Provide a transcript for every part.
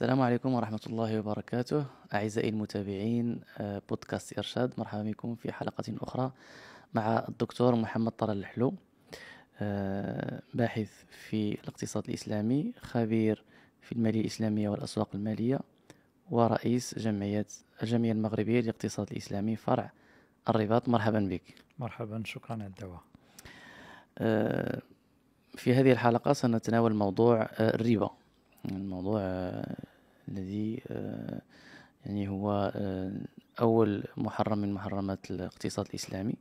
السلام عليكم ورحمة الله وبركاته أعزائي المتابعين آه، بودكاست إرشاد مرحبا بكم في حلقة أخرى مع الدكتور محمد طلال الحلو آه، باحث في الاقتصاد الإسلامي خبير في المالية الإسلامية والأسواق المالية ورئيس جمعية الجمعية المغربية للاقتصاد الإسلامي فرع الرباط مرحبا بك مرحبا شكرا على الدعوة آه، في هذه الحلقة سنتناول موضوع الربا الموضوع الذي يعني هو أول محرم من محرمات الاقتصاد الإسلامي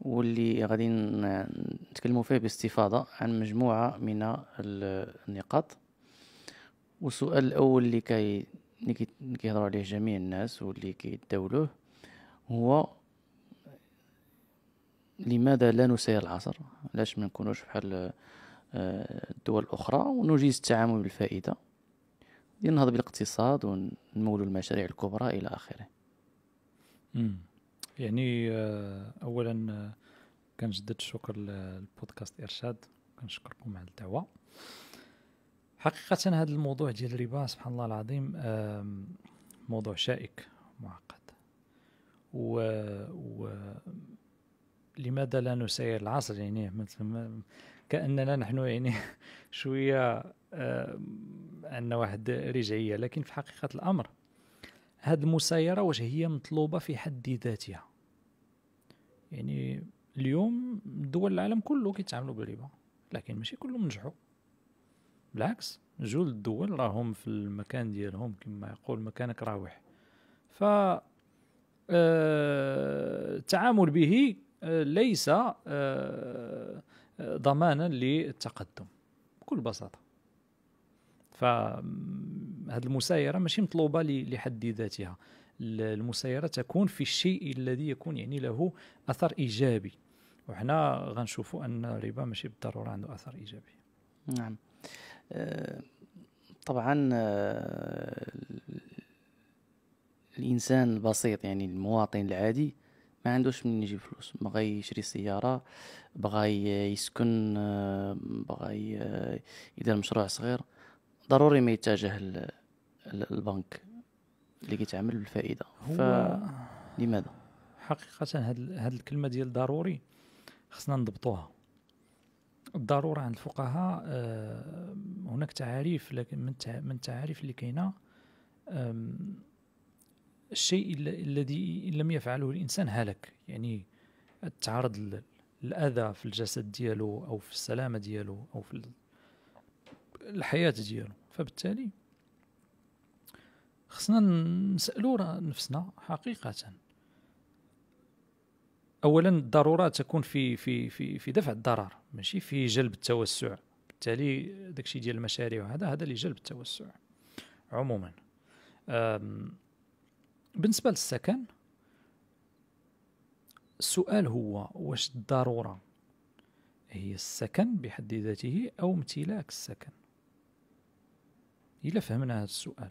واللي غادي نتكلموا فيه باستفاضة عن مجموعة من النقاط والسؤال الأول اللي كي كيهضروا عليه جميع الناس واللي كيتداولوه هو لماذا لا نسير العصر علاش ما نكونوش بحال الدول الأخرى ونجيز التعامل بالفائدة ينهض بالاقتصاد ونمولوا المشاريع الكبرى إلى آخره مم. يعني آه، أولا آه، كنجدد الشكر للبودكاست إرشاد كنشكركم على الدعوة حقيقة هذا الموضوع ديال الربا سبحان الله العظيم موضوع شائك معقد و, و... لماذا لا نسير العصر يعني مثل كاننا نحن يعني شويه عندنا آه، واحد رجعيه لكن في حقيقه الامر هذه المسايره واش هي مطلوبه في حد ذاتها يعني اليوم دول العالم كله كيتعاملوا بالربا لكن ماشي كلهم نجحوا بالعكس جول الدول راهم في المكان ديالهم كما يقول مكانك راوح ف آه، التعامل به آه، ليس ضمانا للتقدم بكل بساطه فهذه المسايره ماشي مطلوبه لحد ذاتها المسايره تكون في الشيء الذي يكون يعني له اثر ايجابي وحنا غنشوفوا ان الربا ماشي بالضروره عنده اثر ايجابي نعم آه، طبعا آه، الانسان البسيط يعني المواطن العادي ما عندوش منين يجيب فلوس بغى يشري سيارة بغى يسكن آه، بغى آه، يدير مشروع صغير ضروري ما يتجه البنك اللي كيتعامل بالفائدة لماذا حقيقة هاد, هاد الكلمة ديال ضروري خصنا نضبطوها الضرورة عند الفقهاء آه، هناك تعاريف لكن من التعاريف اللي كاينة الشيء الذي إن لم يفعله الإنسان هلك يعني التعرض للأذى في الجسد ديالو أو في السلامة ديالو أو في الحياة ديالو فبالتالي خصنا نسألو نفسنا حقيقة أولا الضرورة تكون في في في في دفع الضرر ماشي في جلب التوسع بالتالي داكشي ديال المشاريع وهذا هذا اللي جلب التوسع عموما بالنسبة للسكن السؤال هو واش الضرورة هي السكن بحد ذاته أو امتلاك السكن إلا فهمنا هذا السؤال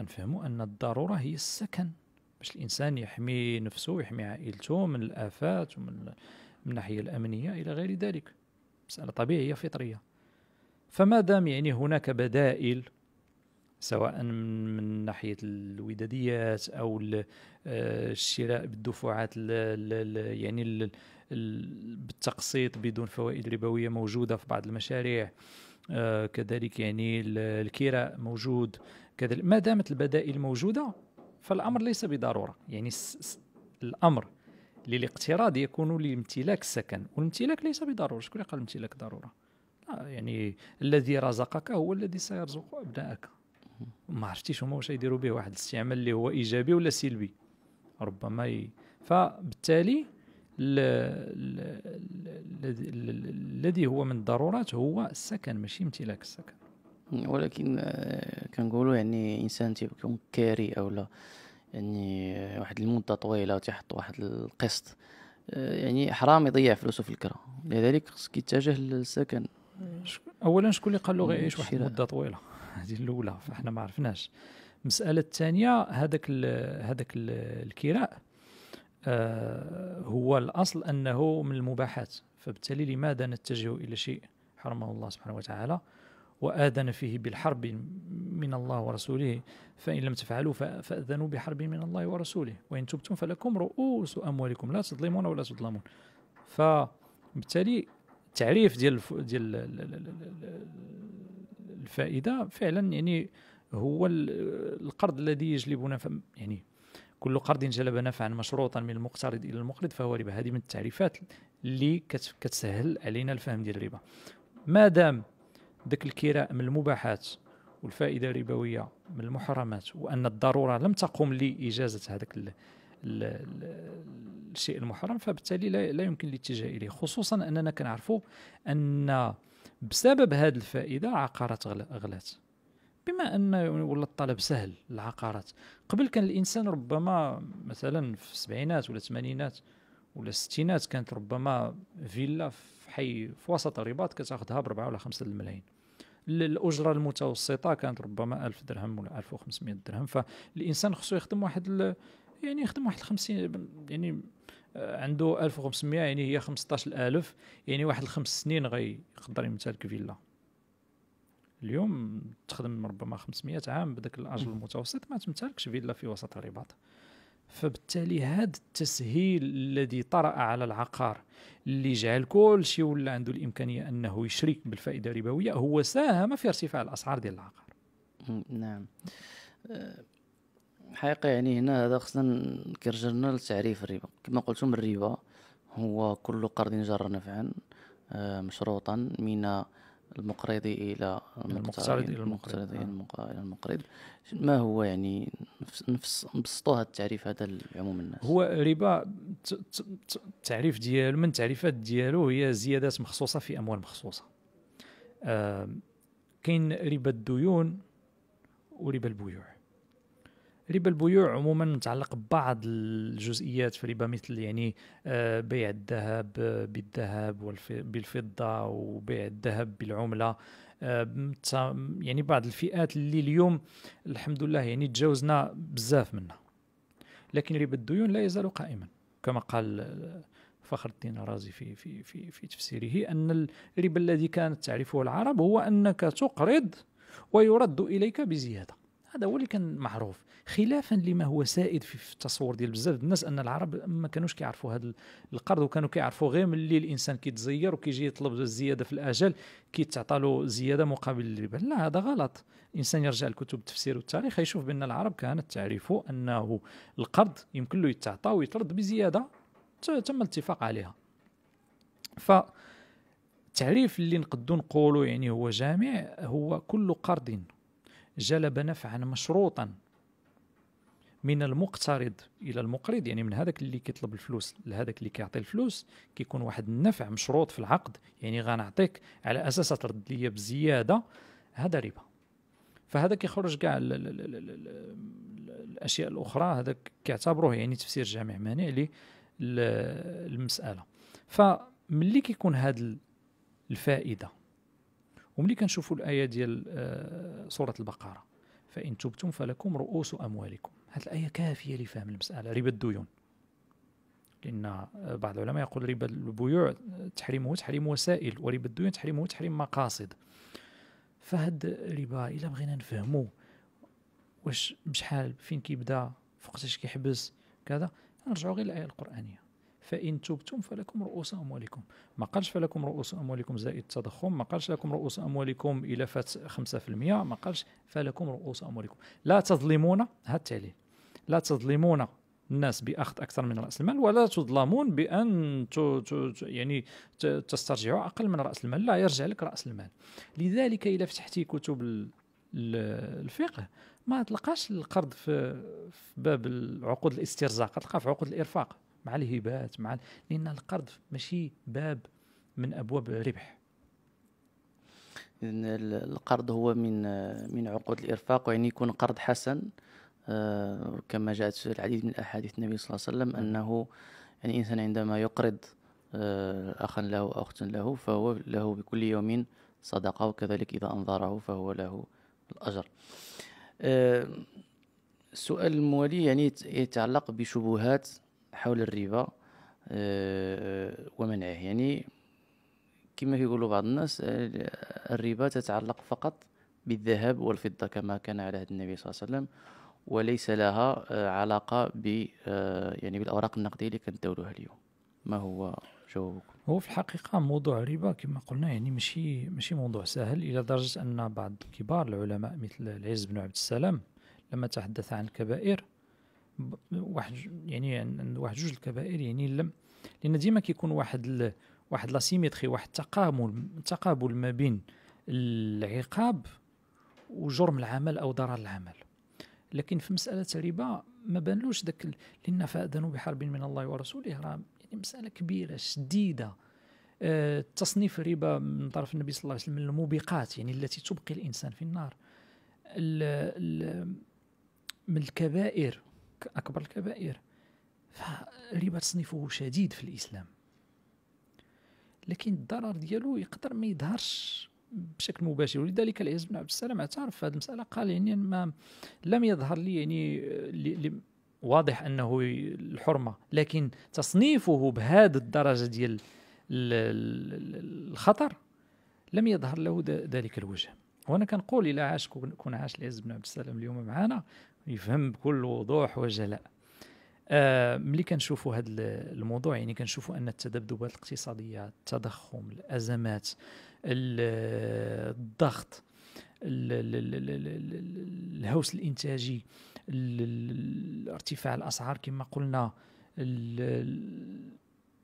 نفهم أن الضرورة هي السكن باش الإنسان يحمي نفسه ويحمي عائلته من الآفات ومن من الناحية الأمنية إلى غير ذلك مسألة طبيعية فطرية فما دام يعني هناك بدائل سواء من ناحيه الوداديات او آه، الشراء بالدفعات يعني بالتقسيط بدون فوائد ربويه موجوده في بعض المشاريع آه، كذلك يعني الكراء موجود كذلك ما دامت البدائل موجوده فالامر ليس بضروره يعني الامر للاقتراض يكون لامتلاك السكن والامتلاك ليس بضروره شكون قال الامتلاك ضروره آه، يعني الذي رزقك هو الذي سيرزق ابنائك ما عرفتيش هما واش يديروا به واحد الاستعمال اللي هو ايجابي ولا سلبي ربما ي... فبالتالي الذي هو من الضرورات هو السكن ماشي امتلاك السكن ولكن آه، كنقولوا يعني انسان تيكون كاري او لا يعني آه، واحد المده طويله تيحط واحد القسط آه، يعني حرام يضيع فلوسه في الكره لذلك خصك يتجه للسكن اولا شكون اللي قال له غيعيش واحد المده طويله هذه الاولى فاحنا ما عرفناش المساله الثانيه هذاك هذاك الكراء آه، هو الاصل انه من المباحات فبالتالي لماذا نتجه الى شيء حرمه الله سبحانه وتعالى واذن فيه بالحرب من الله ورسوله فان لم تفعلوا فاذنوا بحرب من الله ورسوله وان تبتم فلكم رؤوس اموالكم لا تظلمون ولا تظلمون فبالتالي التعريف ديال ديال الفائده فعلا يعني هو القرض الذي يجلب نفع يعني كل قرض جلب نفعا مشروطا من المقترض الى المقرض فهو ربا هذه من التعريفات اللي كتسهل علينا الفهم ديال الربا ما دام ذاك الكراء من المباحات والفائده الربويه من المحرمات وان الضروره لم تقم لاجازه هذاك الشيء المحرم فبالتالي لا يمكن الاتجاه اليه خصوصا اننا كنعرفوا ان بسبب هذه الفائده عقارات غلات بما ان ولا الطلب سهل العقارات قبل كان الانسان ربما مثلا في السبعينات ولا الثمانينات ولا الستينات كانت ربما فيلا في حي في وسط الرباط كتاخذها بربعة ولا خمسة الملايين الاجره المتوسطه كانت ربما 1000 درهم ولا 1500 درهم فالانسان خصو يخدم واحد يعني يخدم واحد 50 يعني آه، عنده 1500 يعني هي 15000 يعني واحد الخمس سنين غيقدر يمتلك فيلا اليوم تخدم ربما 500 عام بداك الاجل المتوسط ما تمتلكش فيلا في وسط الرباط فبالتالي هذا التسهيل الذي طرأ على العقار اللي جعل كل شيء ولا عنده الامكانيه انه يشري بالفائده الربويه هو ساهم في ارتفاع الاسعار ديال العقار نعم آه، الحقيقه يعني هنا هذا خصنا كيرجعنا لتعريف الربا كما قلتم الربا هو كل قرض جر نفعا آه، مشروطا من المقرض الى المقترض الى المقترض آه. الى المقرض ما هو يعني نفس نبسطوا هذا التعريف هذا لعموم الناس هو ربا التعريف ديالو من التعريفات ديالو هي زيادات مخصوصه في اموال مخصوصه آه، كاين ربا الديون وربا البيوع ربا البيوع عموما متعلق ببعض الجزئيات في ربا مثل يعني آه، بيع الذهب بالذهب بالفضة وبيع الذهب بالعملة آه، يعني بعض الفئات اللي اليوم الحمد لله يعني تجاوزنا بزاف منها لكن ربا الديون لا يزال قائما كما قال آه، فخر الدين الرازي في في في في تفسيره ان الربا الذي كانت تعرفه العرب هو انك تقرض ويرد اليك بزياده هذا هو اللي كان معروف خلافا لما هو سائد في التصور ديال بزاف الناس ان العرب ما كانوش كيعرفوا هذا القرض وكانوا كيعرفوا غير ملي الانسان كيتزير وكيجي يطلب الزياده في الاجل كيتعطى له زياده مقابل الربا لا هذا غلط الانسان يرجع لكتب التفسير والتاريخ يشوف بان العرب كانت تعرف انه القرض يمكن له يتعطى ويطرد بزياده تم الاتفاق عليها ف التعريف اللي نقدو نقولو يعني هو جامع هو كل قرض جلب نفعا مشروطا من المقترض الى المقرض يعني من هذاك اللي كيطلب الفلوس لهذاك اللي كيعطي الفلوس كيكون واحد النفع مشروط في العقد يعني غنعطيك على اساس ترد لي بزياده هذا ربا فهذا كيخرج كاع الاشياء الاخرى هذا كيعتبروه يعني تفسير جامع مانع للمساله فملي كيكون هذا الفائده وملي كنشوفوا الايه ديال آه، سوره البقره فان تبتم فلكم رؤوس اموالكم هذه الايه كافيه لفهم المساله ربا الديون لان آه، بعض العلماء يقول ربا البيوع تحريمه تحريم وسائل وربا الديون تحريمه تحريم مقاصد فهاد الربا الا بغينا نفهمو واش بشحال فين كيبدا فوقاش كيحبس كذا نرجعوا غير الايه القرانيه فإن تبتم فلكم رؤوس أموالكم ما قالش فلكم رؤوس أموالكم زائد التضخم ما قالش لكم رؤوس أموالكم إلى فات 5% ما قالش فلكم رؤوس أموالكم لا تظلمون هذا التعليل لا تظلمون الناس باخذ اكثر من راس المال ولا تظلمون بان تو تو يعني تسترجعوا اقل من راس المال لا يرجع لك راس المال لذلك اذا فتحتي كتب الفقه ما تلقاش القرض في, في باب العقود الاسترزاق تلقى في عقود الارفاق مع الهبات مع لان القرض ماشي باب من ابواب الربح القرض هو من من عقود الارفاق ويعني يكون قرض حسن آه، كما جاءت العديد من احاديث النبي صلى الله عليه وسلم نعم. انه يعني الانسان عندما يقرض آه، اخا له او اخت له فهو له بكل يوم صدقه وكذلك اذا انظره فهو له الاجر السؤال آه، الموالي يعني يتعلق بشبهات حول الربا آه، آه، ومنعه يعني كما كيقولوا بعض الناس آه، الربا تتعلق فقط بالذهب والفضة كما كان على عهد النبي صلى الله عليه وسلم وليس لها علاقة ب يعني بالأوراق النقدية اللي كنتداولوها اليوم ما هو جوابكم؟ هو في الحقيقة موضوع الربا كما قلنا يعني ماشي ماشي موضوع سهل إلى درجة أن بعض كبار العلماء مثل العز بن عبد السلام لما تحدث عن الكبائر واحد يعني عند واحد جوج الكبائر يعني لم لان ديما كيكون واحد ال... واحد لاسيميتري واحد التقابل التقابل ما بين العقاب وجرم العمل او ضرر العمل لكن في مساله الربا ما بانلوش ذاك لان فاذنوا بحرب من الله ورسوله راه يعني مساله كبيره شديده أه تصنيف الربا من طرف النبي صلى الله عليه وسلم الموبقات يعني التي تبقي الانسان في النار ال... من الكبائر أكبر الكبائر فالربا تصنيفه شديد في الإسلام لكن الضرر ديالو يقدر ما يظهرش بشكل مباشر ولذلك العز بن عبد السلام اعترف في هذه المساله قال يعني ما لم يظهر لي يعني لي واضح انه الحرمه لكن تصنيفه بهذه الدرجه ديال الخطر لم يظهر له ذلك الوجه وانا كنقول الى عاش كون عاش العز بن عبد السلام اليوم معنا يفهم بكل وضوح وجلاء آه ملي كنشوفوا هذا الموضوع يعني كنشوفوا ان التذبذبات الاقتصاديه التضخم الازمات الضغط الهوس الانتاجي ارتفاع الاسعار كما قلنا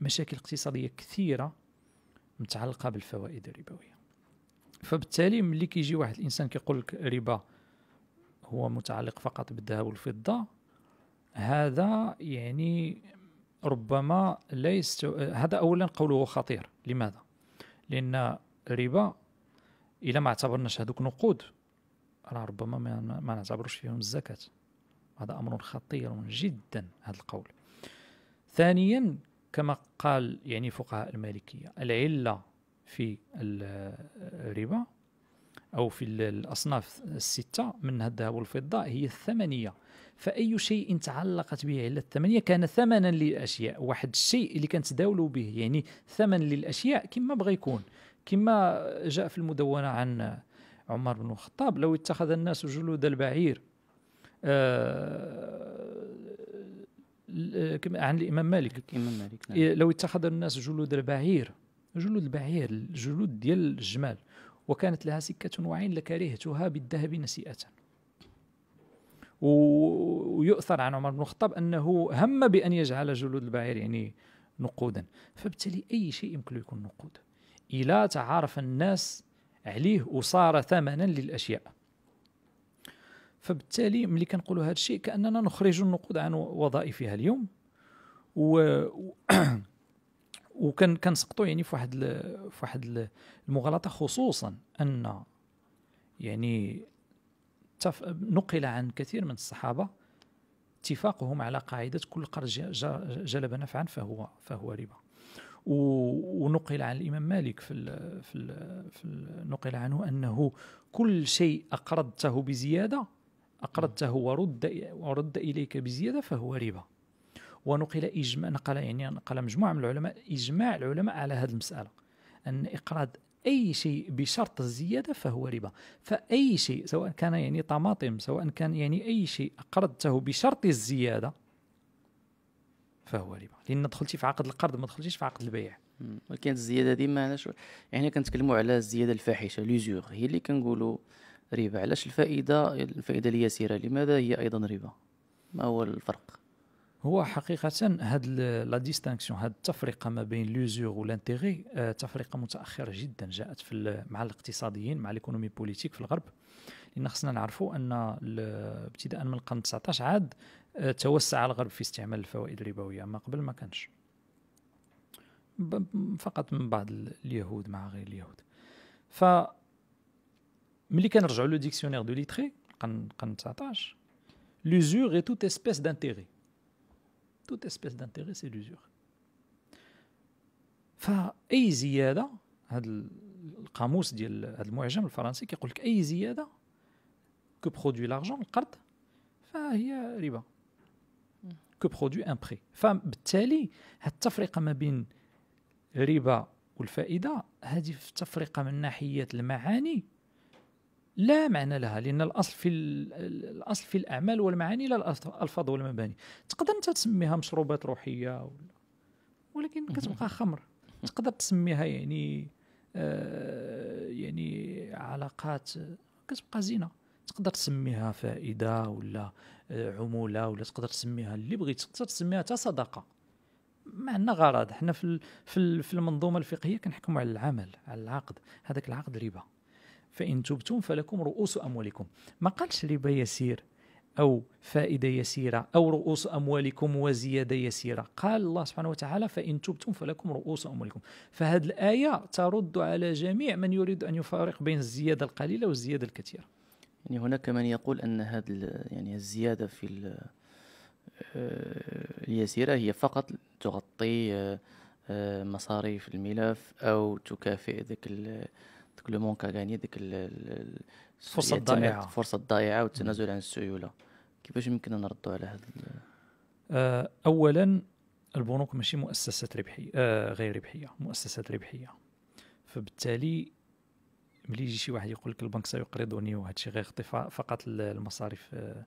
مشاكل اقتصاديه كثيره متعلقه بالفوائد الربويه فبالتالي ملي كيجي واحد الانسان كيقول لك ربا هو متعلق فقط بالذهب والفضة هذا يعني ربما لا هذا أولا قوله خطير لماذا؟ لأن الربا إلا ما اعتبرناش هذوك نقود راه ربما ما, ما نعتبروش فيهم الزكاة هذا أمر خطير جدا هذا القول ثانيا كما قال يعني فقهاء المالكية العلة في الربا أو في الأصناف الستة من الذهب والفضة هي الثمنية فأي شيء تعلقت به علة الثمنية كان ثمنا للأشياء واحد الشيء اللي كنتداولوا به يعني ثمن للأشياء كما بغى يكون كما جاء في المدونة عن عمر بن الخطاب لو اتخذ الناس جلود البعير آه، عن الإمام مالك, الإمام مالك نعم. إيه، لو اتخذ الناس جلود البعير جلود البعير الجلود ديال الجمال وكانت لها سكة وعين لكرهتها بالذهب نسيئة ويؤثر عن عمر بن الخطاب أنه هم بأن يجعل جلود البعير يعني نقودا فبالتالي أي شيء يمكن يكون نقود إلى تعارف الناس عليه وصار ثمنا للأشياء فبالتالي ملي كنقولوا هذا الشيء كأننا نخرج النقود عن وظائفها اليوم و... وكان كنسقطوا يعني في واحد في واحد المغالطه خصوصا ان يعني نقل عن كثير من الصحابه اتفاقهم على قاعده كل قرض جلب نفعا فهو فهو ربا ونقل عن الامام مالك في الـ في, الـ في الـ نقل عنه انه كل شيء اقرضته بزياده اقرضته ورد ورد اليك بزياده فهو ربا ونقل اجماع نقل يعني نقل مجموعه من العلماء اجماع العلماء على هذه المساله ان اقراض اي شيء بشرط الزياده فهو ربا فاي شيء سواء كان يعني طماطم سواء كان يعني اي شيء اقرضته بشرط الزياده فهو ربا لان دخلتي في عقد القرض ما دخلتيش في عقد البيع ولكن الزياده ديما علاش يعني كنتكلموا على الزياده الفاحشه لوزور هي اللي كنقولوا ربا علاش الفائده الفائده اليسيره لماذا هي ايضا ربا ما هو الفرق هو حقيقة هاد لا ديستانكسيون هاد التفرقة ما بين لوزور والانتيغي آه، تفرقة متأخرة جدا جاءت في مع الاقتصاديين مع ليكونومي بوليتيك في الغرب لأن خصنا نعرفوا أن ابتداء من القرن 19 عاد آه، توسع الغرب في استعمال الفوائد الربوية ما قبل ما كانش فقط من بعض اليهود مع غير اليهود ف ملي كنرجعوا لو ديكسيونير دو ليتري القرن 19 لوزور اي توت اسبيس دانتيغي toute espèce d'intérêt سي لوزور فاي زياده هذا القاموس ديال هذا المعجم الفرنسي كيقول لك اي زياده كو برودوي لارجون القرض فهي ربا كو برودوي ان بري فبالتالي هاد التفرقه ما بين الربا والفائده هذه التفرقه من ناحيه المعاني لا معنى لها لان الاصل في الاصل في الاعمال والمعاني لا الالفاظ والمباني تقدر انت تسميها مشروبات روحيه ولا ولكن كتبقى خمر تقدر تسميها يعني آه يعني علاقات كتبقى زينه تقدر تسميها فائده ولا آه، عموله ولا تقدر تسميها اللي بغيت تقدر تسميها حتى صدقه ما عندنا غرض حنا في في المنظومه الفقهيه كنحكموا على العمل على العقد هذاك العقد ربا فإن تبتم فلكم رؤوس أموالكم ما قالش ربا يسير أو فائدة يسيرة أو رؤوس أموالكم وزيادة يسيرة قال الله سبحانه وتعالى فإن تبتم فلكم رؤوس أموالكم فهذه الآية ترد على جميع من يريد أن يفارق بين الزيادة القليلة والزيادة الكثيرة يعني هناك من يقول أن هذا يعني الزيادة في آه، اليسيرة هي فقط تغطي آه، آه، مصاريف الملف أو تكافئ ذاك ديك لو مونكا غاني ديك الفرصه الضائعه الفرصه الضائعه والتنازل عن السيوله كيفاش يمكن نردوا على هذا آه، اولا البنوك ماشي مؤسسات ربحيه آه غير ربحيه مؤسسات ربحيه فبالتالي ملي يجي شي واحد يقول لك البنك سيقرضني وهذا الشيء غيغطي فقط المصاريف آه،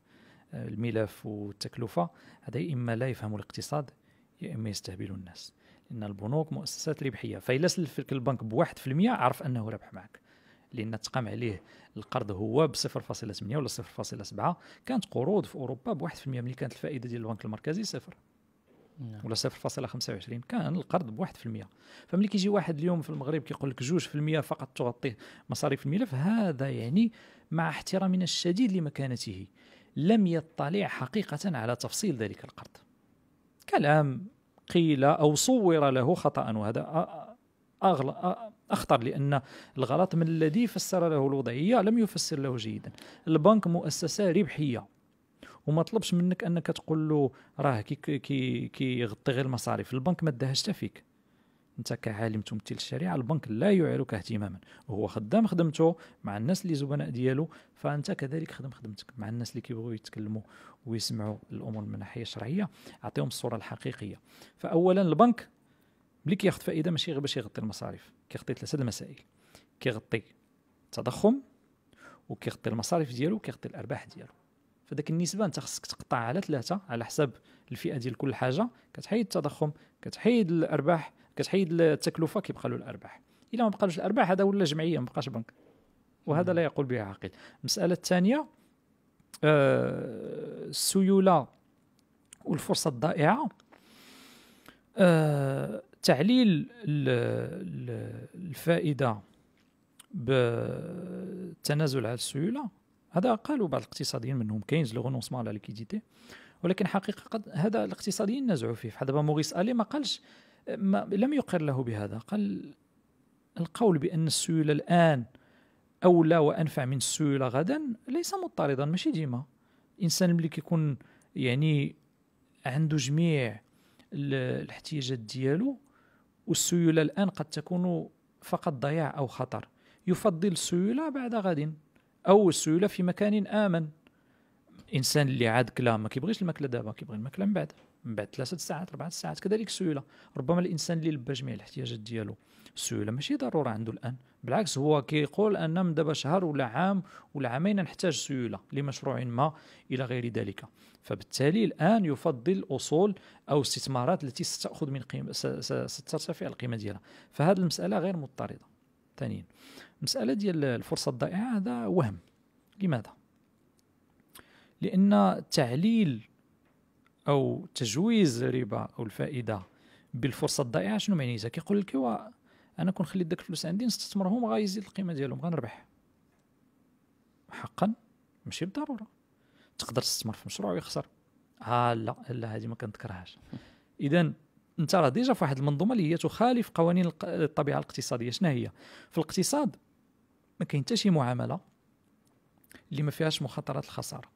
آه، الملف والتكلفه هذا يا اما لا يفهم الاقتصاد يا اما يستهبل الناس لأن البنوك مؤسسات ربحية فيلسل فيك البنك ب 1% عرف أنه ربح معك لأن تقام عليه القرض هو ب 0.8 ولا 0.7 كانت قروض في أوروبا ب 1% ملي كانت الفائدة ديال البنك المركزي صفر نعم. ولا 0.25 كان القرض ب 1% فملي كيجي واحد اليوم في المغرب كيقول لك 2% فقط تغطيه مصاريف الملف هذا يعني مع احترامنا الشديد لمكانته لم يطلع حقيقة على تفصيل ذلك القرض كلام قيل او صور له خطا وهذا اغلى اخطر لان الغلط من الذي فسر له الوضعيه لم يفسر له جيدا البنك مؤسسه ربحيه وما طلبش منك انك تقول له راه كي كي كيغطي غير المصاريف البنك ما داهش فيك انت كعالم تمثل الشريعه البنك لا يعيرك اهتماما وهو خدام خدمته مع الناس اللي زبناء ديالو فانت كذلك خدم خدمتك مع الناس اللي كيبغيو يتكلموا ويسمعوا الامور من الناحيه الشرعيه اعطيهم الصوره الحقيقيه فاولا البنك ملي كياخذ فائده ماشي غير باش يغطي المصاريف كيغطي ثلاثه المسائل كيغطي التضخم وكيغطي المصاريف ديالو وكيغطي الارباح ديالو فداك النسبه انت خصك تقطع على ثلاثه على حساب الفئه ديال كل حاجه كتحيد التضخم كتحيد الارباح كتحيد التكلفه كيبقى له الارباح الا ما بقالوش الارباح هذا ولا جمعيه ما بقاش بنك وهذا لا يقول به عاقل المساله الثانيه آه السيوله والفرصه الضائعه آه تعليل الفائده بالتنازل على السيوله هذا قالوا بعض الاقتصاديين منهم كينز لو رونونسمون على ليكيديتي ولكن حقيقه قد هذا الاقتصاديين نزعوا فيه فحال دابا موريس الي ما قالش ما لم يقر له بهذا قال القول بان السيوله الان اولى وانفع من السيوله غدا ليس مضطردا ماشي ديما الانسان ملي كيكون يعني عنده جميع الاحتياجات ديالو والسيوله الان قد تكون فقط ضياع او خطر يفضل السيوله بعد غد او السيوله في مكان امن الانسان اللي عاد كلا ما كيبغيش الماكله دابا كيبغي الماكله من بعد من بعد ثلاثه ساعات اربعه ساعات كذلك السيوله ربما الانسان اللي لبى جميع الاحتياجات ديالو السيوله ماشي ضروره عنده الان بالعكس هو كيقول ان من دابا شهر ولا عام ولا عامين نحتاج سيوله لمشروع ما الى غير ذلك فبالتالي الان يفضل اصول او استثمارات التي ستاخذ من قيمه سترتفع القيمه ديالها فهذه المساله غير مضطرده ثانيا المساله ديال الفرصه الضائعه هذا وهم لماذا لان تعليل او تجويز الربا او الفائده بالفرصه الضائعه شنو معنيتها كيقول لك انا كون خليت داك الفلوس عندي نستثمرهم غيزيد القيمه ديالهم غنربح حقا ماشي بالضروره تقدر تستثمر في مشروع ويخسر ها آه لا لا هذه ما كنذكرهاش اذا انت راه ديجا في واحد المنظومه اللي هي تخالف قوانين الطبيعه الاقتصاديه شنو هي في الاقتصاد ما كاين حتى شي معامله اللي ما فيهاش مخاطره الخساره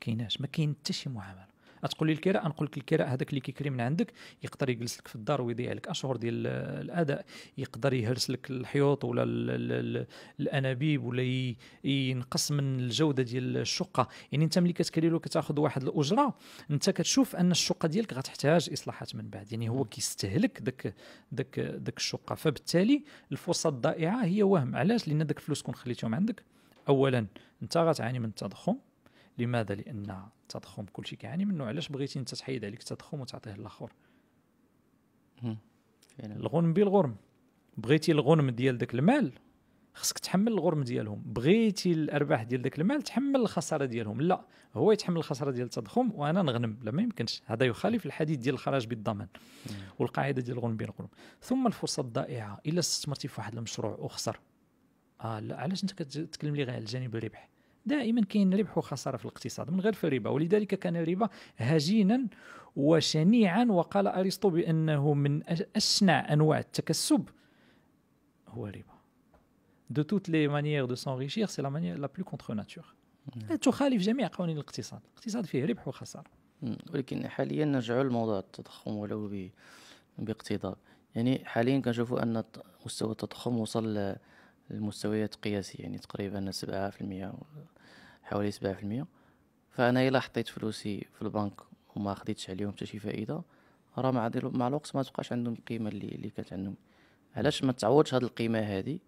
كايناش ما كاين حتى شي معامله تقول لي الكراء نقول لك الكراء هذاك اللي كيكري من عندك يقدر يجلس لك في الدار ويضيع لك اشهر ديال الاداء يقدر يهرس لك الحيوط ولا الـ الـ الانابيب ولا ينقص من الجوده ديال الشقه يعني انت ملي كتكري له كتاخذ واحد الاجره انت كتشوف ان الشقه ديالك غتحتاج اصلاحات من بعد يعني هو كيستهلك داك داك داك الشقه فبالتالي الفرصه الضائعه هي وهم علاش لان داك الفلوس كون خليتهم عندك اولا انت غتعاني من التضخم لماذا لان التضخم كلشي كيعاني منه علاش بغيتي انت تحيد عليك التضخم وتعطيه الاخر الغنم بالغرم بغيتي الغنم ديال داك المال خصك تحمل الغرم ديالهم بغيتي الارباح ديال داك المال تحمل الخساره ديالهم لا هو يتحمل الخساره ديال التضخم وانا نغنم لا ما يمكنش هذا يخالف الحديث ديال الخراج بالضمان والقاعده ديال الغنم بين الغرم ثم الفرصه الضائعه الا استثمرتي في واحد المشروع وخسر اه لا علاش انت كتكلم لي غير على الجانب الربح دائما كاين ربح وخساره في الاقتصاد من غير في الربا ولذلك كان الربا هجينا وشنيعا وقال ارسطو بانه من اشنع انواع التكسب هو الربا دو توت لي مانيير دو s'enrichir سي لا مانيير لا بلو كونتر ناتور تخالف جميع قوانين الاقتصاد الاقتصاد فيه ربح وخساره mm. ولكن حاليا نرجعوا لموضوع التضخم ولو ب... باقتضاب يعني حاليا كنشوفوا ان مستوى التضخم وصل لمستويات قياسية يعني تقريبا 7% حوالي سبعة في المية فانا الا حطيت فلوسي في البنك وما خديتش عليهم حتى شي فائده راه مع مع الوقت ما تبقاش عندهم القيمه اللي اللي كانت عندهم علاش ما تعوضش هاد القيمه هذه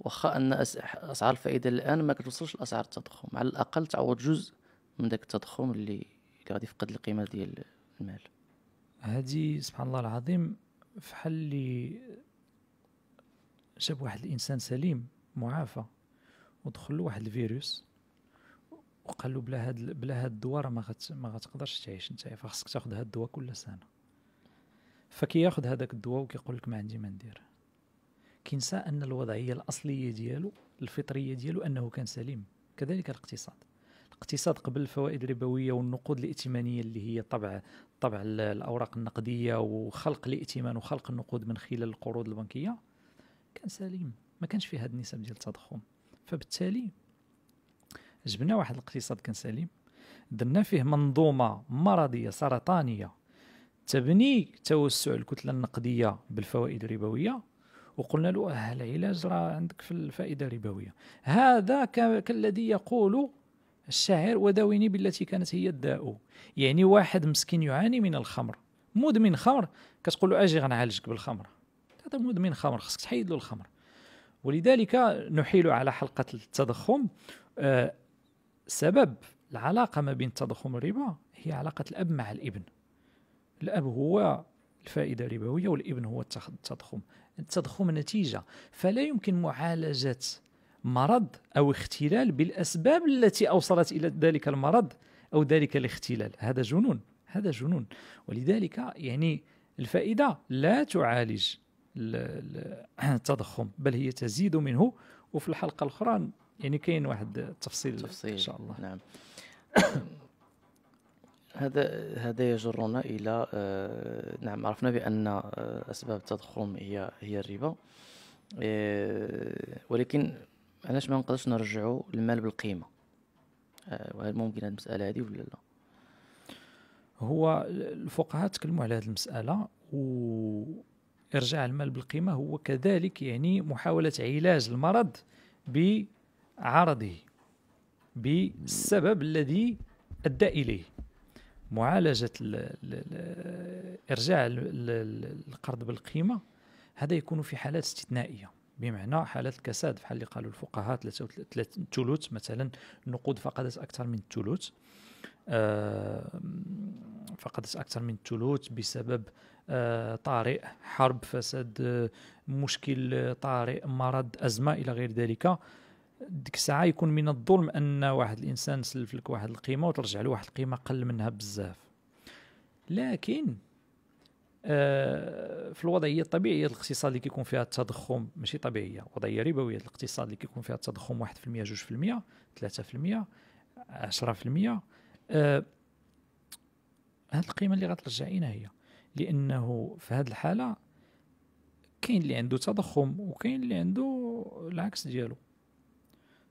واخا ان اسعار الفائده الان ما كتوصلش لاسعار التضخم على الاقل تعوض جزء من داك التضخم اللي اللي غادي يفقد القيمه ديال المال هذه سبحان الله العظيم فحال اللي جاب واحد الانسان سليم معافى ودخل له واحد الفيروس وقال له بلا هاد بلا هاد الدواء راه ما غت ما غتقدرش تعيش انت فخصك تاخذ هاد الدواء كل سنه فكياخذ هذاك الدواء وكيقول لك ما عندي ما ندير كينسى ان الوضعيه الاصليه ديالو الفطريه ديالو انه كان سليم كذلك الاقتصاد الاقتصاد قبل الفوائد الربويه والنقود الائتمانيه اللي هي طبع طبع الاوراق النقديه وخلق الائتمان وخلق النقود من خلال القروض البنكيه كان سليم ما كانش فيه هذه النسب ديال التضخم فبالتالي جبنا واحد الاقتصاد كان سليم درنا فيه منظومه مرضيه سرطانيه تبني توسع الكتله النقديه بالفوائد الربويه وقلنا له هل أه، العلاج راه عندك في الفائده الربويه هذا كالذي يقول الشاعر وداويني بالتي كانت هي الداء يعني واحد مسكين يعاني من الخمر مدمن خمر كتقول له اجي غنعالجك بالخمر هذا مدمن خمر خصك تحيد له الخمر ولذلك نحيل على حلقه التضخم آه، سبب العلاقة ما بين التضخم والربا هي علاقة الأب مع الابن الأب هو الفائدة الربوية والابن هو التضخم التضخم نتيجة فلا يمكن معالجة مرض أو اختلال بالأسباب التي أوصلت إلى ذلك المرض أو ذلك الاختلال هذا جنون هذا جنون ولذلك يعني الفائدة لا تعالج التضخم بل هي تزيد منه وفي الحلقة الأخرى يعني كاين واحد التفصيل تفصيل ان شاء الله نعم هذا هذا يجرنا الى آه نعم عرفنا بان آه اسباب التضخم هي هي الربا آه ولكن علاش ما نقدرش نرجعوا المال بالقيمه آه، وهل ممكن هذه المساله هذه ولا لا هو الفقهاء تكلموا على هذه المساله و ارجاع المال بالقيمه هو كذلك يعني محاوله علاج المرض ب عرضه بالسبب الذي ادى اليه معالجه ارجاع القرض بالقيمه هذا يكون في حالات استثنائيه بمعنى حالات الكساد بحال اللي قالوا الفقهاء ثلاث مثلا النقود فقدت اكثر من الثلث آه، فقدت اكثر من الثلث بسبب آه، طارئ حرب فساد آه، مشكل طارئ مرض ازمه الى غير ذلك ديك الساعه يكون من الظلم ان واحد الانسان سلف لك واحد القيمه وترجع له واحد القيمه قل منها بزاف لكن آه في الوضعيه الطبيعيه الاقتصاد اللي كيكون فيها التضخم ماشي طبيعيه وضعيه ربويه الاقتصاد اللي كيكون فيها التضخم 1% 2% 3% 10% آه هاد القيمه اللي غترجع اين هي لانه في هاد الحاله كاين اللي عنده تضخم وكاين اللي عنده العكس ديالو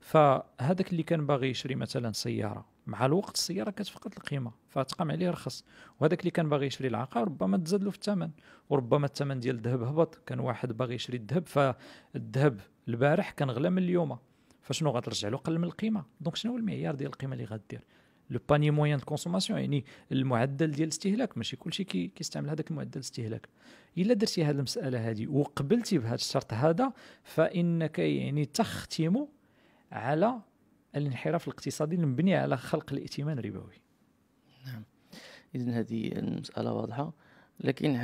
فهذاك اللي كان باغي يشري مثلا سياره مع الوقت السياره كتفقد القيمه فتقام عليه رخص وهذاك اللي كان باغي يشري العقار ربما تزاد له في الثمن وربما الثمن ديال الذهب هبط كان واحد باغي يشري الذهب فالذهب البارح كان غلى من اليوم فشنو غترجع له قل من القيمه دونك شنو هو المعيار ديال القيمه اللي غدير لو باني موين كونسوماسيون يعني المعدل ديال الاستهلاك ماشي كلشي كي كيستعمل هذاك المعدل الاستهلاك الا درتي هذه المساله هذه وقبلتي بهذا الشرط هذا فانك يعني تختم على الانحراف الاقتصادي المبني على خلق الائتمان الربوي نعم اذا هذه المساله واضحه لكن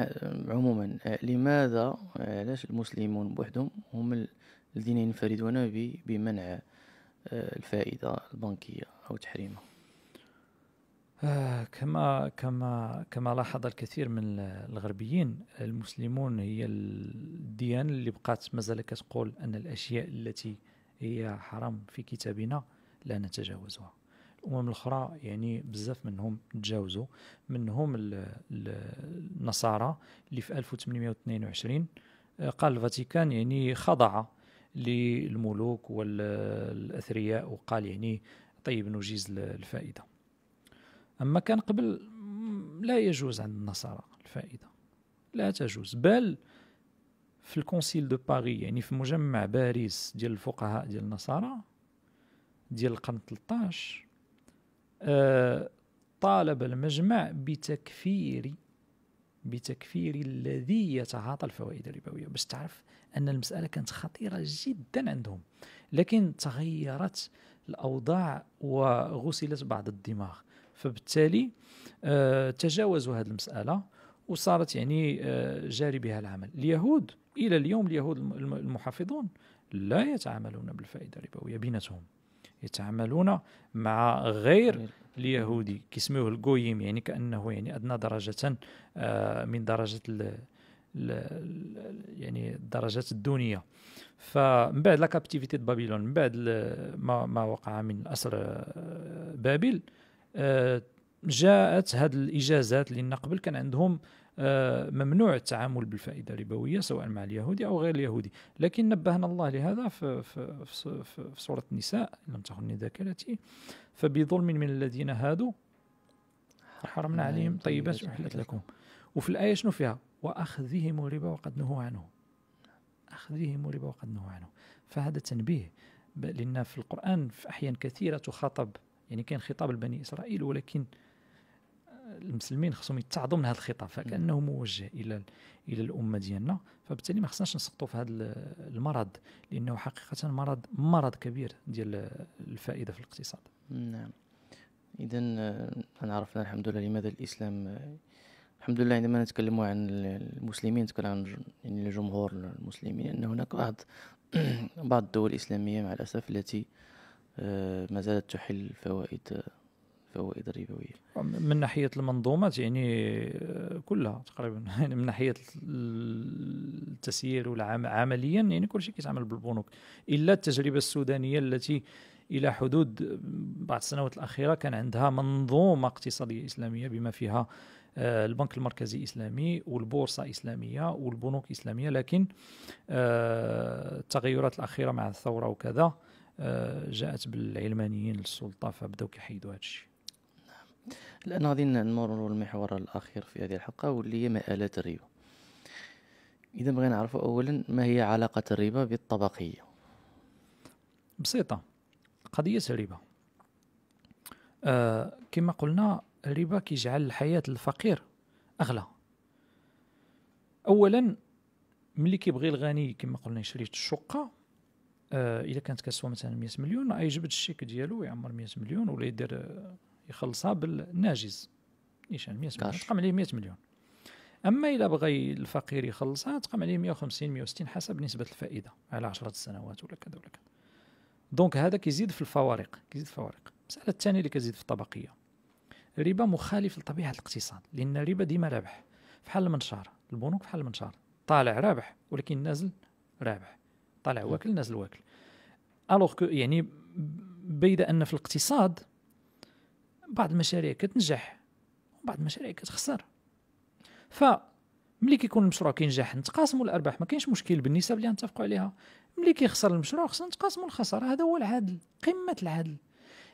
عموما لماذا علاش المسلمون بوحدهم هم الذين ينفردون بمنع آه، الفائده البنكيه او تحريمها آه، كما كما كما لاحظ الكثير من الغربيين المسلمون هي الديانه اللي بقات مازال كتقول ان الاشياء التي آه هي حرام في كتابنا لا نتجاوزها الامم الاخرى يعني بزاف منهم تجاوزوا منهم النصارى اللي في 1822 آه، قال الفاتيكان يعني خضع للملوك والاثرياء وقال يعني طيب نجيز الفائده اما كان قبل لا يجوز عند النصارى الفائده لا تجوز بل في الكونسيل دو باري يعني في مجمع باريس ديال الفقهاء ديال النصارى ديال القرن 13 آه، طالب المجمع بتكفير بتكفير الذي يتعاطى الفوائد الربويه باش تعرف ان المساله كانت خطيره جدا عندهم لكن تغيرت الاوضاع وغسلت بعض الدماغ فبالتالي آه، تجاوزوا هذه المساله وصارت يعني آه، جاري بها العمل اليهود الى اليوم اليهود المحافظون لا يتعاملون بالفائده الربويه بيناتهم يتعاملون مع غير اليهودي كيسميوه الجويم يعني كانه يعني ادنى درجه آه، من درجه الـ يعني الدرجات الدونيه فمن بعد لا كابتيفيتي بابيلون من بعد ما ما وقع من اسر آه، بابل آه، جاءت هذه الاجازات لان قبل كان عندهم آه، ممنوع التعامل بالفائده الربويه سواء مع اليهودي او غير اليهودي لكن نبهنا الله لهذا في, في, في, سوره النساء لم تخني ذاكرتي فبظلم من الذين هادوا حرمنا عليهم طيبات احلت لكم وفي الايه شنو فيها واخذهم الربا وقد نهوا عنه اخذهم الربا وقد نهوا عنه فهذا تنبيه لان في القران في احيان كثيره تخاطب يعني كان خطاب لبني اسرائيل ولكن المسلمين خصهم يتعظوا من هذا الخطاب فكانه موجه الى الى الامه ديالنا فبالتالي ما خصناش نسقطوا في هذا المرض لانه حقيقه مرض مرض كبير ديال الفائده في الاقتصاد نعم اذا آه، انا عرفنا الحمد لله لماذا الاسلام آه، الحمد لله عندما نتكلم عن المسلمين نتكلم عن يعني الجمهور المسلمين ان هناك بعض بعض الدول الاسلاميه مع الاسف التي آه، ما زالت تحل فوائد فهو إداري ربوية من ناحية المنظومات يعني آه، كلها تقريبا يعني من ناحية التسيير عمليا يعني كل شيء كيتعمل بالبنوك إلا التجربة السودانية التي الى حدود آه، بعض السنوات الاخيره كان عندها منظومه اقتصاديه اسلاميه بما فيها آه، البنك المركزي الاسلامي والبورصه اسلاميه والبنوك اسلاميه لكن التغيرات الاخيره مع الثوره وكذا جاءت بالعلمانيين للسلطه فبداو كيحيدوا هذا الشيء الآن غادي نمر المحور الأخير في هذه الحلقة واللي هي مآلات الربا إذا بغينا نعرف أولا ما هي علاقة الربا بالطبقية بسيطة قضية الربا آه كما قلنا الربا كيجعل حياة الفقير أغلى أولا ملي كيبغي الغني كما قلنا يشري الشقة آه إذا كانت كتسوى مثلا 100 مليون جبد الشيك ديالو يعمر 100 مليون ولا يدير آه يخلصها بالناجز نيشان 100 مليون تقام عليه 100 مليون اما الا بغى الفقير يخلصها تقام عليه 150 160 حسب نسبه الفائده على 10 سنوات ولا كذا ولا كذا دونك هذا كيزيد في الفوارق كيزيد في الفوارق المساله الثانيه اللي كتزيد في الطبقيه الربا مخالف لطبيعه الاقتصاد لان الربا ديما رابح فحال المنشار البنوك فحال المنشار طالع رابح ولكن نازل رابح طالع واكل نازل واكل الوغ كو يعني بيد ان في الاقتصاد بعض المشاريع كتنجح وبعض المشاريع كتخسر ف ملي كيكون المشروع كينجح نتقاسموا الارباح ما كاينش مشكل بالنسب اللي نتفقوا عليها ملي كيخسر المشروع خصنا نتقاسموا الخساره هذا هو العدل قمه العدل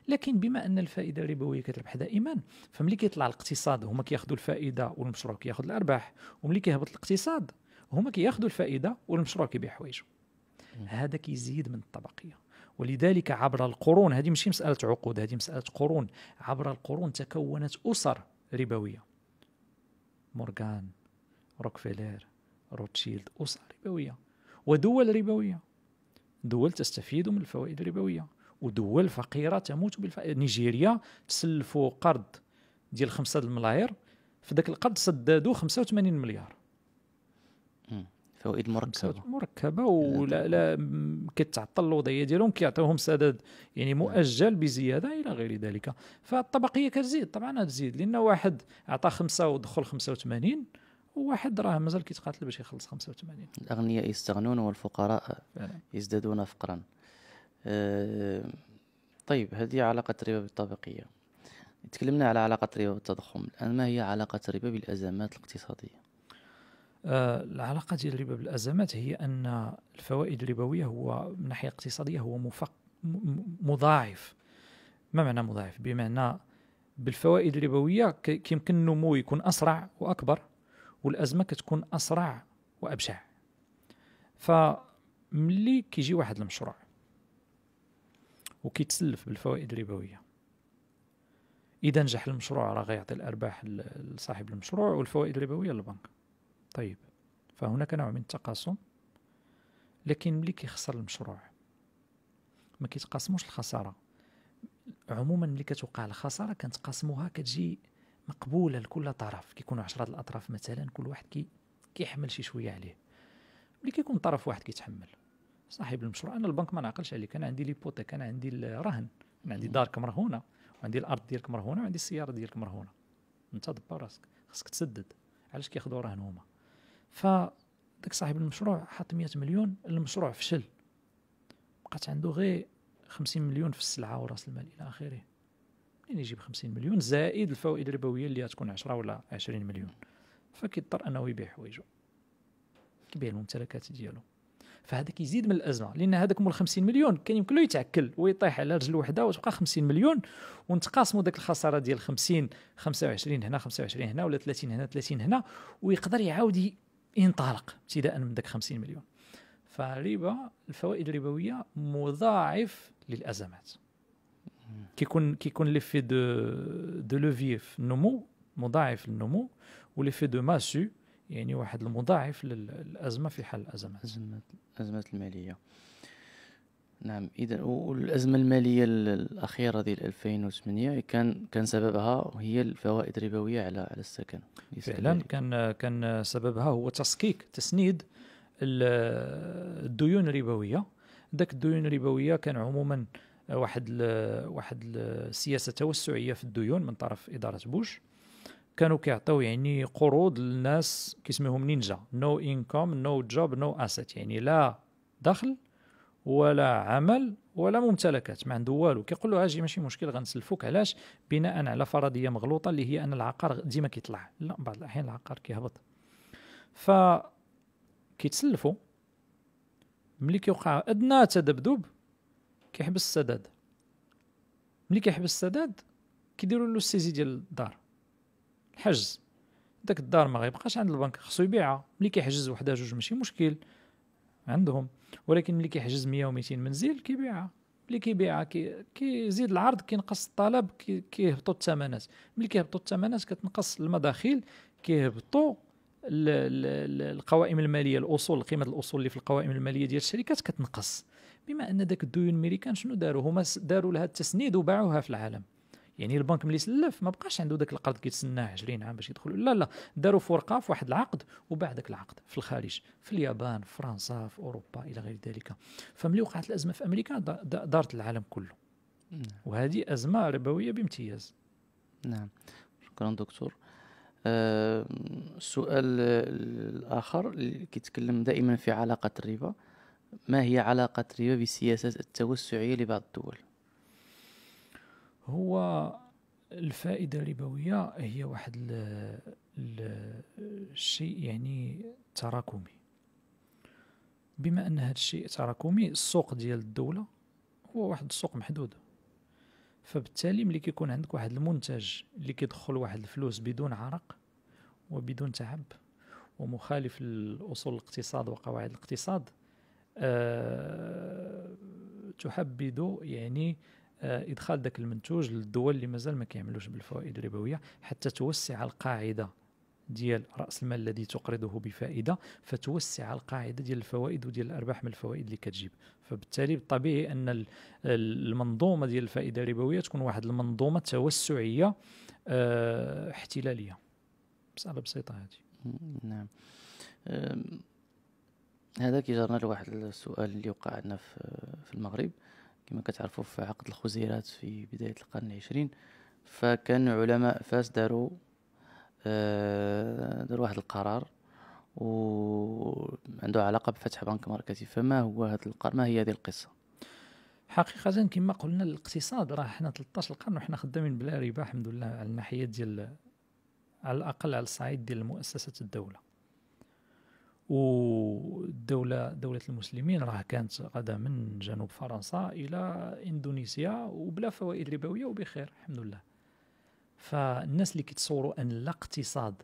لكن بما ان الفائده الربويه كتربح دائما فملي كيطلع الاقتصاد هما كياخذوا الفائده والمشروع كياخذ الارباح وملي كيهبط الاقتصاد هما كياخذوا الفائده والمشروع كيبيع حوايجه هذا كيزيد من الطبقيه ولذلك عبر القرون هذه مش مسألة عقود هذه مسألة قرون عبر القرون تكونت أسر ربوية مورغان روكفيلير روتشيلد أسر ربوية ودول ربوية دول تستفيد من الفوائد الربوية ودول فقيرة تموت بالفقر نيجيريا تسلفوا قرض ديال خمسة الملاير في ذاك القرض سددوا 85 مليار فوائد مركبه مركبه ولا لا كتعطل الوضعيه ديالهم كيعطيوهم سداد يعني نعم. مؤجل بزياده الى غير ذلك فالطبقيه كتزيد طبعا تزيد لان واحد عطى خمسه ودخل 85 وواحد راه مازال كيتقاتل باش يخلص 85 الاغنياء يستغنون والفقراء يزدادون فقرا أه طيب هذه علاقه الربا بالطبقيه تكلمنا على علاقه الربا بالتضخم الان ما هي علاقه الربا بالازمات الاقتصاديه آه، العلاقه ديال الربا بالازمات هي ان الفوائد الربويه هو من ناحيه اقتصاديه هو مفق مضاعف ما معنى مضاعف بمعنى بالفوائد الربويه كيمكن النمو يكون اسرع واكبر والازمه كتكون اسرع وابشع فملي كيجي واحد المشروع وكيتسلف بالفوائد الربويه اذا نجح المشروع راه غيعطي الارباح لصاحب المشروع والفوائد الربويه للبنك طيب فهناك نوع من التقاسم لكن ملي كيخسر المشروع ما كيتقاسموش الخساره عموما ملي كتوقع الخساره كنتقاسموها كتجي مقبوله لكل طرف كيكونوا عشرة الاطراف مثلا كل واحد كي كيحمل شي شويه عليه ملي كيكون طرف واحد كيتحمل صاحب المشروع انا البنك ما نعقلش عليك انا عندي ليبوتيك انا عندي الرهن انا عندي دارك مرهونه وعندي الارض ديالك مرهونه وعندي السياره ديالك مرهونه انت دبر راسك خصك تسدد علاش كياخذوا رهن هما فداك صاحب المشروع حط 100 مليون المشروع فشل بقات عنده غير 50 مليون في السلعه وراس المال الى اخره يعني يجيب 50 مليون زائد الفوائد الربويه اللي تكون 10 ولا 20 مليون فكيضطر انه يبيع حوايجو كيبيع الممتلكات ديالو فهذا كيزيد من الازمه لان هذاك مول 50 مليون كان يمكن له يتعكل ويطيح على رجل وحده وتبقى 50 مليون ونتقاسموا ذاك الخساره ديال 50 25 هنا 25 هنا ولا 30 هنا 30 هنا ويقدر يعاود انطلق ابتداء من ذاك 50 مليون فالربا الفوائد الربويه مضاعف للازمات كيكون كيكون ليفي دو دو لوفي في النمو مضاعف للنمو وليفي دو ماسو يعني واحد المضاعف للازمه في حال الازمات الازمات الماليه نعم اذا والازمه الماليه الاخيره ديال 2008 كان كان سببها هي الفوائد الربويه على على السكن فعلا كان كان سببها هو تسكيك تسنيد الديون الربويه ذاك الديون الربويه كان عموما واحد الـ واحد السياسه توسعيه في الديون من طرف اداره بوش كانوا كيعطيو يعني قروض للناس كيسميهم نينجا نو انكم نو جوب نو اسيت يعني لا دخل ولا عمل ولا ممتلكات ما عنده والو كيقول له اجي ماشي مشكل غنسلفوك علاش بناء على فرضيه مغلوطه اللي هي ان العقار ديما كيطلع لا بعض الاحيان العقار كيهبط ف كيتسلفوا ملي كيوقع ادنى تذبذب كيحبس السداد ملي كيحبس السداد كيديروا له السيزي ديال الدار الحجز داك الدار ما غيبقاش عند البنك خصو يبيعها ملي كيحجز وحده جوج ماشي مشكل عندهم ولكن ملي كيحجز 100 و 200 منزل كيبيعها ملي كيبيعها كي كيزيد العرض كينقص الطلب كي كيهبطوا الثمنات ملي كيهبطوا الثمنات كتنقص المداخيل كيهبطوا القوائم الماليه الاصول قيمه الاصول اللي في القوائم الماليه ديال الشركات كتنقص بما ان داك الديون الميريكان شنو داروا هما داروا لها التسنيد وباعوها في العالم يعني البنك ملي سلف ما بقاش عنده ذاك القرض كيتسناه 20 عام باش يدخل لا لا داروا فرقه في واحد العقد وباع ذاك العقد في الخارج في اليابان في فرنسا في اوروبا الى غير ذلك فملي وقعت الازمه في امريكا دارت العالم كله نعم. وهذه ازمه ربويه بامتياز نعم شكرا دكتور أه السؤال الآخر اللي كيتكلم دائما في علاقة الربا ما هي علاقة الربا بالسياسات التوسعية لبعض الدول هو الفائدة الربوية هي واحد الشيء يعني تراكمي بما أن هذا الشيء تراكمي السوق ديال الدولة هو واحد السوق محدود فبالتالي ملي كيكون عندك واحد المنتج اللي كيدخل واحد الفلوس بدون عرق وبدون تعب ومخالف لأصول الاقتصاد وقواعد الاقتصاد أه تحبد يعني ادخال ذاك المنتوج للدول اللي مازال ما كيعملوش بالفوائد الربويه حتى توسع القاعده ديال راس المال الذي تقرضه بفائده فتوسع القاعده ديال الفوائد وديال الارباح من الفوائد اللي كتجيب فبالتالي الطبيعي ان المنظومه ديال الفائده الربويه تكون واحد المنظومه توسعيه اه احتلاليه مساله بسيطه هذه نعم هذا كيجرنا لواحد السؤال اللي وقع عندنا في المغرب كما كتعرفوا في عقد الخزيرات في بداية القرن العشرين فكان علماء فاس داروا آه، داروا واحد القرار وعنده علاقة بفتح بنك مركزي فما هو هذا القرار ما هي هذه القصة حقيقة كما قلنا الاقتصاد راه حنا 13 قرن وحنا خدامين بلا ربا الحمد لله على الناحية ديال على الأقل على الصعيد ديال مؤسسة الدولة والدولة دولة المسلمين راه كانت غدا من جنوب فرنسا إلى إندونيسيا وبلا فوائد ربوية وبخير الحمد لله فالناس اللي كيتصوروا أن لا اقتصاد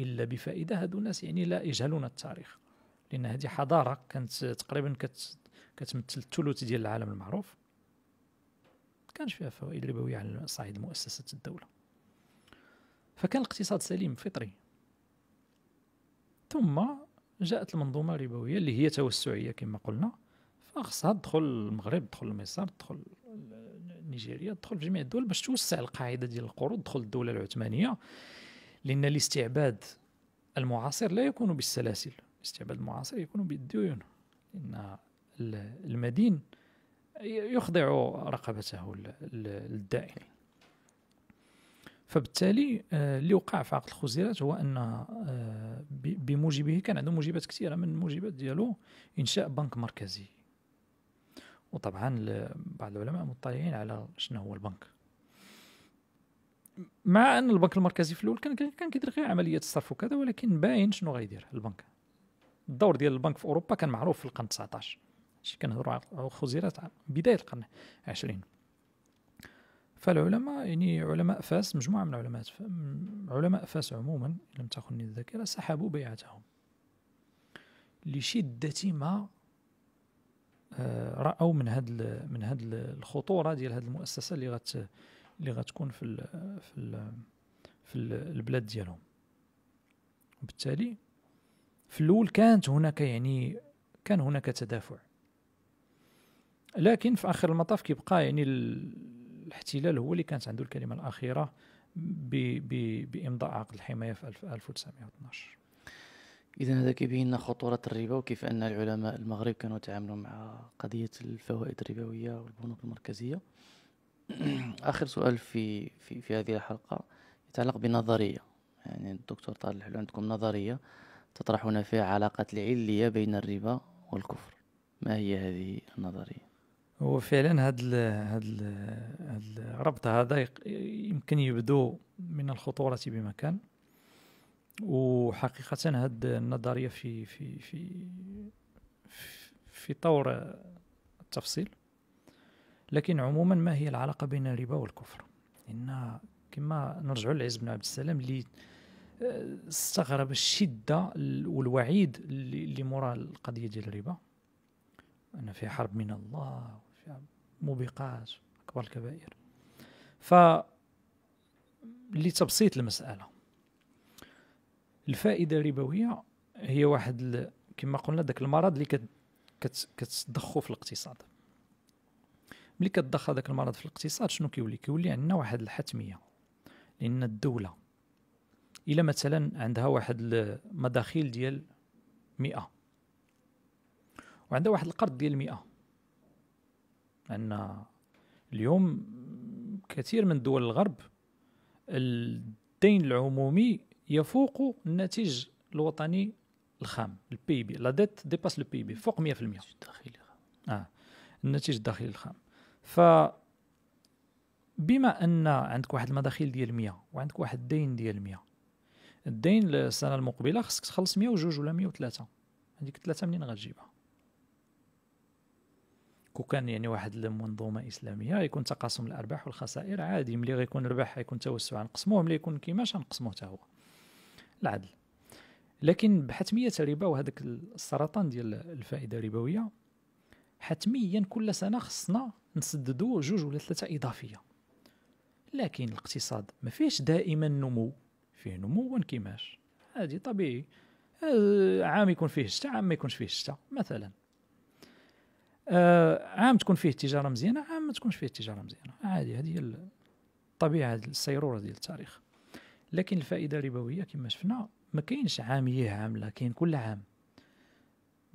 إلا بفائدة هادو الناس يعني لا يجهلون التاريخ لأن هذه حضارة كانت تقريبا كت كتمثل الثلث ديال العالم المعروف كانش فيها فوائد ربوية على صعيد مؤسسة الدولة فكان الاقتصاد سليم فطري ثم جاءت المنظومه الربويه اللي هي توسعيه كما قلنا فخصها تدخل المغرب تدخل مصر تدخل نيجيريا تدخل في جميع الدول باش توسع القاعده ديال القروض تدخل الدوله العثمانيه لان الاستعباد المعاصر لا يكون بالسلاسل الاستعباد المعاصر يكون بالديون لان المدين يخضع رقبته للدائن فبالتالي آه، اللي وقع في عقد الخزيرات هو ان آه، بموجبه كان عنده موجبات كثيرة من الموجبات ديالو إنشاء بنك مركزي وطبعا بعض العلماء مطلعين على شنو هو البنك مع ان البنك المركزي في الاول كان كان كيدير غير عمليه الصرف وكذا ولكن باين شنو غيدير البنك الدور ديال البنك في اوروبا كان معروف في القرن 19 شي كنهضروا على خزيرات بدايه القرن 20 فالعلماء يعني علماء فاس مجموعة من علماء علماء فاس عموما لم تخني الذاكرة سحبوا بيعتهم لشدة ما آه، راوا من هاد من هاد الخطوره ديال هاد المؤسسه اللي غت اللي غتكون في الـ في الـ في البلاد ديالهم وبالتالي في الاول كانت هناك يعني كان هناك تدافع لكن في اخر المطاف كيبقى يعني الاحتلال هو اللي كانت عنده الكلمه الاخيره بامضاء عقد الحمايه في 1912 اذا هذا كيبين لنا خطوره الربا وكيف ان العلماء المغرب كانوا يتعاملوا مع قضيه الفوائد الربويه والبنوك المركزيه اخر سؤال في في, في هذه الحلقه يتعلق بنظريه يعني الدكتور طارق الحلو عندكم نظريه تطرحون فيها علاقه العليه بين الربا والكفر ما هي هذه النظريه هو فعلا الـ هاد الربط هذا يمكن يبدو من الخطورة بمكان وحقيقة هاد النظرية في في في في طور التفصيل لكن عموما ما هي العلاقة بين الربا والكفر إن كما نرجع لعز بن عبد السلام اللي آه، استغرب الشدة والوعيد اللي مورا القضية ديال الربا أن فيها حرب من الله موبقات أكبر الكبائر ف لتبسيط المسألة الفائدة الربوية هي واحد ال... كما قلنا ذاك المرض اللي كت... كت... كتضخو في الاقتصاد ملي كتضخ هذاك المرض في الاقتصاد شنو كيولي كيولي عندنا واحد الحتمية لأن الدولة الى مثلا عندها واحد المداخيل ديال 100 وعندها واحد القرض ديال 100 أن اليوم كثير من دول الغرب الدين العمومي يفوق الناتج الوطني الخام البي بي لا ديت ديباس لو بي بي فوق 100% الناتج الداخلي الخام اه الناتج الداخلي الخام ف بما ان عندك واحد المداخيل ديال 100 وعندك واحد الدين ديال 100 الدين السنه المقبله خصك تخلص 100 وجوج ولا 103 هذيك 3 منين غتجيبها كو كان يعني واحد المنظومه اسلاميه يكون تقاسم الارباح والخسائر عادي ملي غيكون الربح غيكون توسع نقسموه ملي يكون كيماش نقسموه حتى هو العدل لكن بحتميه الربا وهذاك السرطان ديال الفائده الربويه حتميا كل سنه خصنا نسددو جوج ولا ثلاثه اضافيه لكن الاقتصاد ما فيهش دائما نمو فيه نمو وانكماش هذه طبيعي آه، عام يكون فيه الشتاء عام ما يكونش فيه الشتاء مثلا آه عام تكون فيه التجاره مزيانه عام ما تكونش فيه التجاره مزيانه عادي هذه الطبيعه السيروره ديال التاريخ لكن الفائده الربويه كما شفنا ما كاينش عاميه عامله كاين كل عام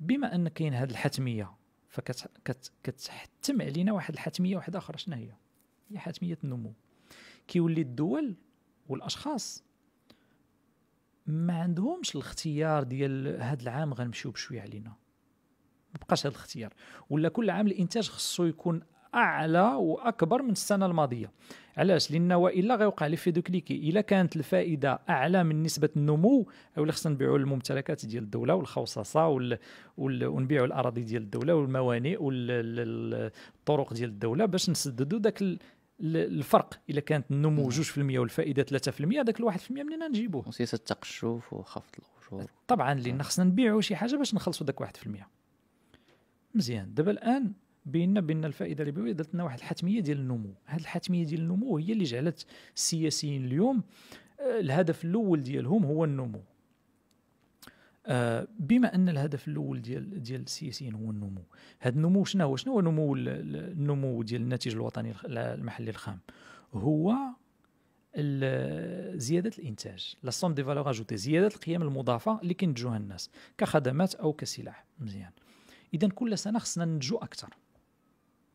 بما ان كاين هذه الحتميه فكتحتم علينا واحد الحتميه واحده اخرى شنو هي هي حتميه النمو كيولي الدول والاشخاص ما عندهمش الاختيار ديال هذا العام غنمشيو بشويه علينا مابقاش هذا الاختيار ولا كل عام الانتاج خصو يكون اعلى واكبر من السنه الماضيه علاش لان والا غيوقع لي في دو كليكي الا كانت الفائده اعلى من نسبه النمو او خصنا نبيعوا الممتلكات ديال الدوله والخوصصه وال... وال... ونبيعوا الاراضي ديال الدوله والموانئ والطرق وال... ديال الدوله باش نسددوا داك ال... الفرق الا كانت النمو 2% نعم. والفائده 3% ذاك ال 1% منين نجيبوه سياسه التقشف وخفض الاجور طبعا لان نعم. خصنا نبيعوا شي حاجه باش نخلصوا داك 1% مزيان دابا الان بينا بان الفائده الربويه دارت لنا واحد الحتميه ديال النمو هذه الحتميه ديال النمو هي اللي جعلت السياسيين اليوم آه، الهدف الاول ديالهم هو النمو آه، بما ان الهدف الاول ديال ديال السياسيين هو النمو هذا النمو شنو هو شنو هو نمو النمو ديال الناتج الوطني المحلي الخام هو زياده الانتاج لا سوم دي فالور زياده القيم المضافه اللي كينتجوها الناس كخدمات او كسلع مزيان اذا كل سنه خصنا ننجو اكثر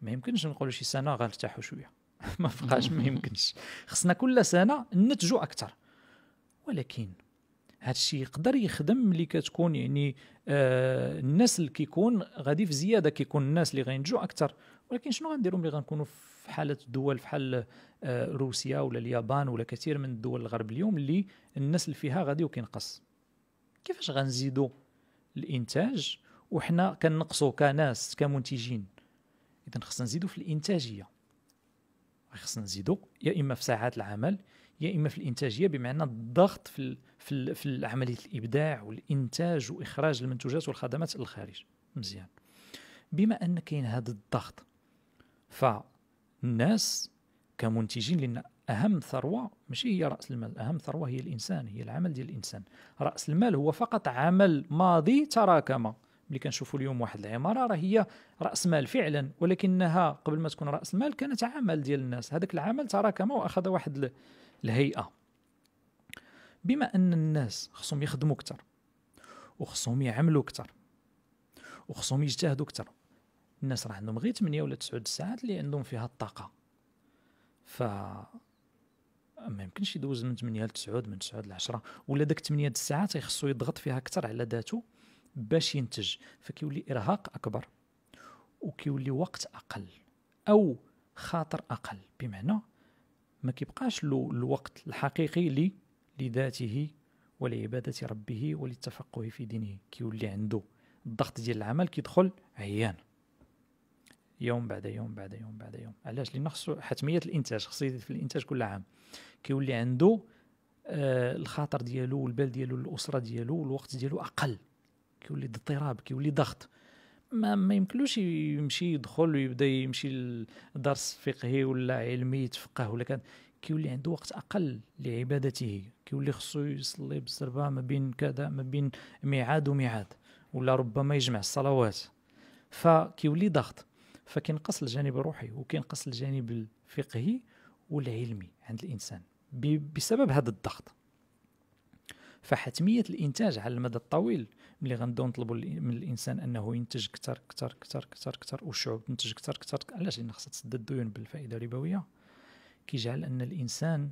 ما يمكنش نقولوا شي سنه غنرتاحوا شويه ما بقاش ما يمكنش خصنا كل سنه ننتجو اكثر ولكن هذا الشيء يقدر يخدم ملي كتكون يعني آه الناس اللي كيكون غادي في زياده كيكون الناس اللي غينتجو اكثر ولكن شنو غنديروا ملي غنكونوا في حاله دول بحال آه روسيا ولا اليابان ولا كثير من الدول الغرب اليوم اللي الناس اللي فيها غادي وكينقص كيفاش غنزيدوا الانتاج وحنا كنقصوا كناس كمنتجين اذا خصنا نزيدوا في الانتاجيه خصنا نزيدوا يا اما في ساعات العمل يا اما في الانتاجيه بمعنى الضغط في في في عمليه الابداع والانتاج واخراج المنتوجات والخدمات للخارج مزيان بما ان كاين هذا الضغط فالناس كمنتجين لان اهم ثروه ماشي هي راس المال اهم ثروه هي الانسان هي العمل ديال الانسان راس المال هو فقط عمل ماضي تراكم ملي كنشوفوا اليوم واحد العماره راه هي راس مال فعلا ولكنها قبل ما تكون راس مال كانت عمل ديال الناس هذاك العمل تراكم واخذ واحد الهيئه بما ان الناس خصهم يخدموا اكثر وخصهم يعملوا اكثر وخصهم يجتهدوا اكثر الناس راه عندهم غير 8 ولا 9 ساعات اللي عندهم فيها الطاقه ف ما يمكنش يدوز من 8 ل 9 من 9 ل 10 ولا داك 8 الساعات يخصو يضغط فيها اكثر على ذاته باش ينتج فكيولي ارهاق اكبر وكيولي وقت اقل او خاطر اقل بمعنى ما كيبقاش له الوقت الحقيقي لذاته ولعباده ربه وللتفقه في دينه كيولي عنده الضغط ديال العمل كيدخل عيان يوم بعد يوم بعد يوم بعد يوم علاش لان خصو حتميه الانتاج خصو في الانتاج كل عام كيولي عنده آه الخاطر ديالو والبال ديالو الاسره ديالو والوقت ديالو اقل كيولي اضطراب كيولي ضغط ما ما يمكنلوش يمشي يدخل ويبدا يمشي لدرس فقهي ولا علمي يتفقه ولا كان كيولي عنده وقت اقل لعبادته كيولي خصو يصلي بالزربه ما بين كذا ما بين ميعاد وميعاد ولا ربما يجمع الصلوات فكيولي ضغط فكينقص الجانب الروحي وكينقص الجانب الفقهي والعلمي عند الانسان بسبب هذا الضغط فحتميه الانتاج على المدى الطويل ملي غنبداو نطلبوا من الانسان انه ينتج اكثر اكثر اكثر اكثر اكثر والشعوب تنتج اكثر اكثر علاش لان خصها تسد الديون بالفائده الربويه كيجعل ان الانسان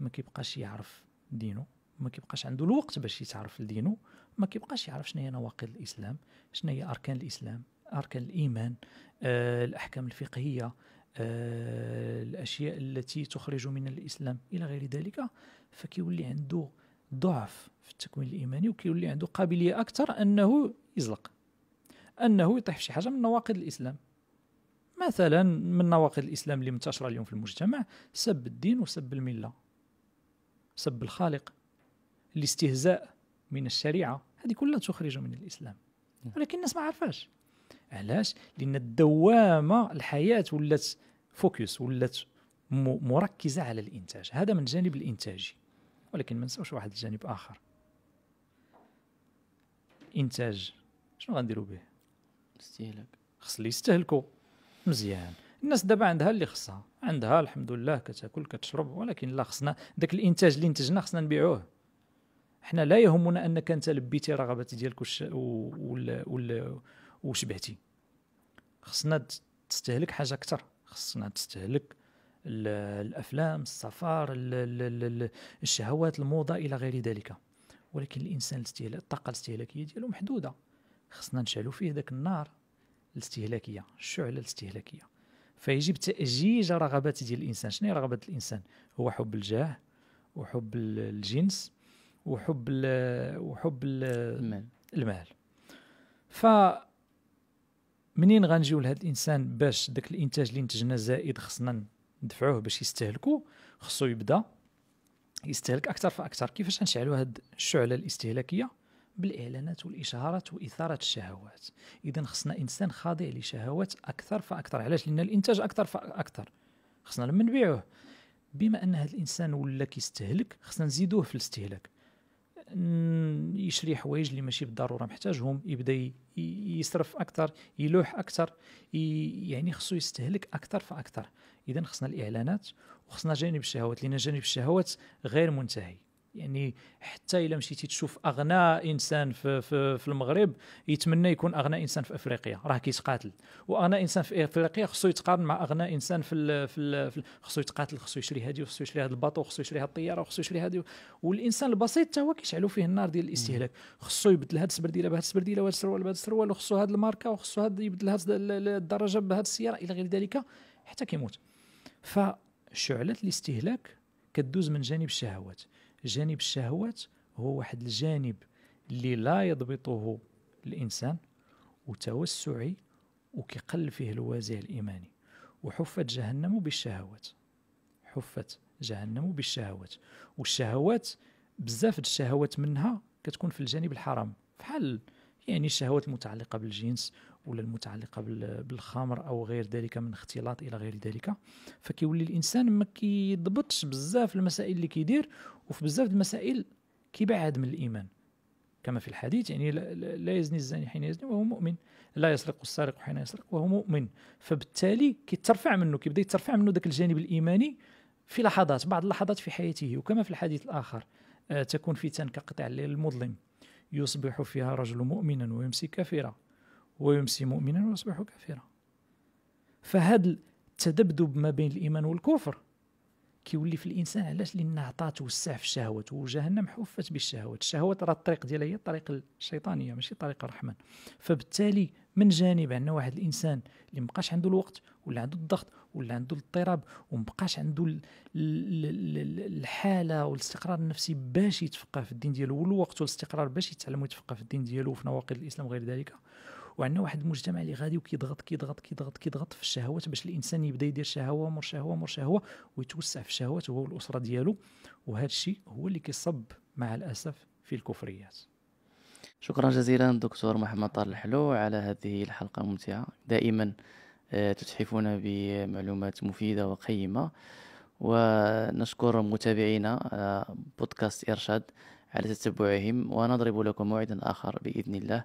ما كيبقاش يعرف دينه ما كيبقاش عنده الوقت باش يتعرف لدينه ما كيبقاش يعرف شنو هي نواقض الاسلام شنو هي اركان الاسلام اركان الايمان آه، الاحكام الفقهيه آه، الاشياء التي تخرج من الاسلام الى غير ذلك فكيولي عنده ضعف في التكوين الايماني وكيولي عنده قابليه اكثر انه يزلق انه يطيح في شي حاجه من نواقض الاسلام مثلا من نواقض الاسلام اللي منتشره اليوم في المجتمع سب الدين وسب المله سب الخالق الاستهزاء من الشريعه هذه كلها تخرج من الاسلام نعم. ولكن الناس ما عارفاش علاش لان الدوامه الحياه ولات فوكس ولات مركزه على الانتاج هذا من جانب الانتاجي ولكن ما نساوش واحد الجانب اخر انتاج شنو غنديروا به استهلاك خص اللي يستهلكوا مزيان الناس دابا عندها اللي خصها عندها الحمد لله كتاكل كتشرب ولكن لا خصنا داك الانتاج اللي انتجنا خصنا نبيعوه حنا لا يهمنا انك انت لبيتي رغبات ديالك وش و... وال وشبعتي خصنا تستهلك حاجه اكثر خصنا تستهلك الافلام السفر الشهوات الموضه الى غير ذلك ولكن الانسان الاستهلاك الطاقه الاستهلاكيه ديالو محدوده خصنا نشعلو فيه ذاك النار الاستهلاكيه الشعله الاستهلاكيه فيجب تاجيج رغبات ديال الانسان شنو هي رغبه الانسان هو حب الجاه وحب الجنس وحب الـ وحب الـ المال المال ف منين غنجيو لهذا الانسان باش داك الانتاج اللي انتجنا زائد خصنا ندفعوه باش يستهلكو خصو يبدا يستهلك اكثر فاكثر كيفاش نشعلوا هاد الشعله الاستهلاكيه بالاعلانات والاشهارات واثاره الشهوات اذا خصنا انسان خاضع لشهوات اكثر فاكثر علاش لان الانتاج اكثر فاكثر خصنا لما نبيعوه بما ان هذا الانسان ولا كيستهلك خصنا نزيدوه في الاستهلاك يشري حوايج اللي ماشي بالضروره محتاجهم يبدا يصرف اكثر يلوح اكثر يعني خصو يستهلك اكثر فاكثر اذا خصنا الاعلانات وخصنا جانب الشهوات لان جانب الشهوات غير منتهي يعني حتى الا مشيتي تشوف اغنى انسان في, في, في المغرب يتمنى يكون اغنى انسان في افريقيا راه كيتقاتل واغنى انسان في افريقيا خصو يتقارن مع اغنى انسان في ال في, ال في خصو يتقاتل خصو يشري هادي وخصو يشري هذا الباطو وخصو يشري هذه الطياره وخصو يشري هادي والانسان البسيط حتى هو كيشعلوا فيه النار ديال الاستهلاك خصو يبدل هذه السبرديله بهذه السبرديله وهاد السروال بهاد السروال وخصو هذه الماركه وخصو هاد يبدل هذه الدرجه بهذه السياره الى غير ذلك حتى كيموت فشعلة الاستهلاك كدوز من جانب الشهوات جانب الشهوات هو واحد الجانب اللي لا يضبطه الإنسان وتوسعي وكيقل فيه الوازع الإيماني وحفت جهنم بالشهوات حفت جهنم بالشهوات والشهوات بزاف الشهوات منها كتكون في الجانب الحرام فحال يعني الشهوات المتعلقه بالجنس ولا المتعلقه بالخمر او غير ذلك من اختلاط الى غير ذلك فكيولي الانسان ما كيضبطش بزاف المسائل اللي كيدير وفي بزاف المسائل كيبعد من الايمان كما في الحديث يعني لا يزني الزاني حين يزني وهو مؤمن لا يسرق السارق حين يسرق وهو مؤمن فبالتالي كيترفع منه كيبدا يترفع منه ذاك الجانب الايماني في لحظات بعض اللحظات في حياته وكما في الحديث الاخر آه، تكون فتن كقطع الليل المظلم يصبح فيها رجل مؤمنا ويمسي كافرا ويمسي مؤمنا ويصبح كافرا فهذا التذبذب ما بين الايمان والكفر كيولي في الانسان علاش لان عطات وسع في الشهوات وجهنم حفت بالشهوات الشهوات راه الطريق ديالها هي الطريق الشيطانيه ماشي طريق الرحمن فبالتالي من جانب ان واحد الانسان اللي مبقاش عنده الوقت ولا عنده الضغط ولا عنده الاضطراب ومبقاش عنده الحاله والاستقرار النفسي باش يتفقه في الدين ديالو والوقت والاستقرار باش يتعلم ويتفقه في الدين ديالو في نواقض الاسلام وغير ذلك وعندنا واحد المجتمع اللي غادي وكيضغط كيضغط كيضغط كيضغط في الشهوات باش الانسان يبدا يدير شهوه مور شهوه مور شهوه ويتوسع في الشهوات هو والاسره ديالو وهذا الشيء هو اللي كيصب مع الاسف في الكفريات شكرا جزيلا دكتور محمد طار الحلو على هذه الحلقه الممتعه دائما آه، تتحفون بمعلومات مفيده وقيمه ونشكر متابعينا آه، بودكاست إرشاد على تتبعهم ونضرب لكم موعدا آخر بإذن الله